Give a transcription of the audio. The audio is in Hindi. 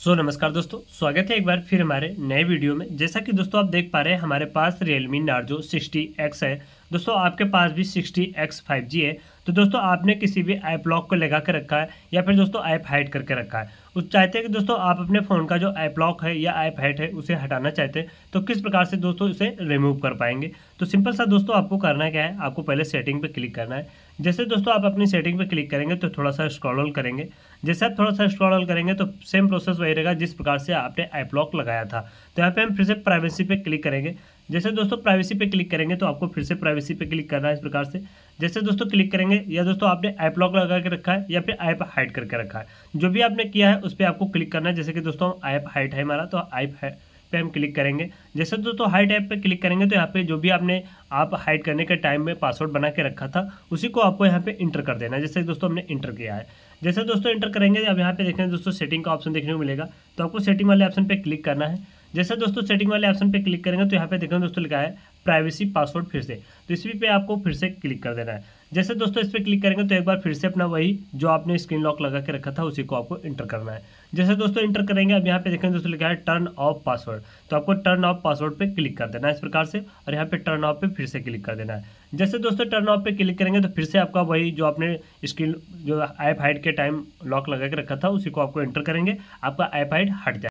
सो so, नमस्कार दोस्तों स्वागत है एक बार फिर हमारे नए वीडियो में जैसा कि दोस्तों आप देख पा रहे हैं हमारे पास रियलमी नार्जो सिक्सटी एक्स है दोस्तों आपके पास भी सिक्सटी एक्स फाइव जी है तो दोस्तों आपने किसी भी ऐप लॉक को लगा कर रखा है या फिर दोस्तों ऐप हाइड करके रखा है उस चाहते हैं कि दोस्तों आप अपने फ़ोन का जो ऐप लॉक है या ऐप हाइड है उसे हटाना चाहते हैं तो किस प्रकार से दोस्तों इसे रिमूव कर पाएंगे तो सिंपल सा दोस्तों आपको करना क्या है आपको पहले सेटिंग पर क्लिक करना है जैसे दोस्तों आप अपनी सेटिंग पर क्लिक करेंगे तो थोड़ा सा स्क्रॉल करेंगे जैसे आप थोड़ा सा स्क्रॉल करेंगे तो सेम प्रोसेस वही रहेगा जिस प्रकार से आपने ऐप लॉक लगाया था तो यहाँ पर हम फिर से प्राइवेसी पर क्लिक करेंगे जैसे दोस्तों प्राइवेसी पे क्लिक करेंगे तो आपको फिर से प्राइवेसी पे क्लिक करना है इस प्रकार से जैसे दोस्तों क्लिक करेंगे या दोस्तों आपने ऐप लॉक लगा के रखा है या फिर ऐप हाइड करके रखा है जो भी आपने किया है उस पर आपको क्लिक करना है जैसे कि दोस्तों ऐप हाइट है हमारा तो ऐप पे हम क्लिक करेंगे जैसे दोस्तों हाइट ऐप पे क्लिक करेंगे तो यहाँ पे जो भी आपने आप हाइट करने के टाइम में पासवर्ड बना के रखा था उसी को आपको यहाँ पे इंटर कर देना है जैसे दोस्तों हमने इंटर किया है जैसे दोस्तों इंटर करेंगे अब यहाँ पे देखेंगे दोस्तों सेटिंग का ऑप्शन देखने को मिलेगा तो आपको सेटिंग वाले ऑप्शन पर क्लिक करना है जैसे दोस्तों सेटिंग वाले ऑप्शन पे क्लिक करेंगे तो यहाँ पे देखना दोस्तों लिखा है प्राइवेसी पासवर्ड फिर से तो इसी पे आपको फिर से क्लिक कर देना है जैसे दोस्तों इस पर क्लिक करेंगे तो एक बार फिर से अपना वही जो आपने स्क्रीन लॉक लगा के रखा था उसी को आपको इंटर करना है जैसे दोस्तों इंटर करेंगे अब यहाँ पे देखेंगे दोस्तों लिखा है टर्न ऑफ पासवर्ड तो आपको टर्न ऑफ पासवर्ड पर क्लिक कर देना है इस प्रकार से और यहाँ पे टर्न ऑफ पे फिर से क्लिक कर देना है जैसे दोस्तों टर्न ऑफ पे क्लिक करेंगे तो फिर से आपका वही जो आपने स्क्रीन जो ऐप हाइड के टाइम लॉक लगा के रखा था उसी को आपको इंटर करेंगे आपका ऐप हाइड हट जाए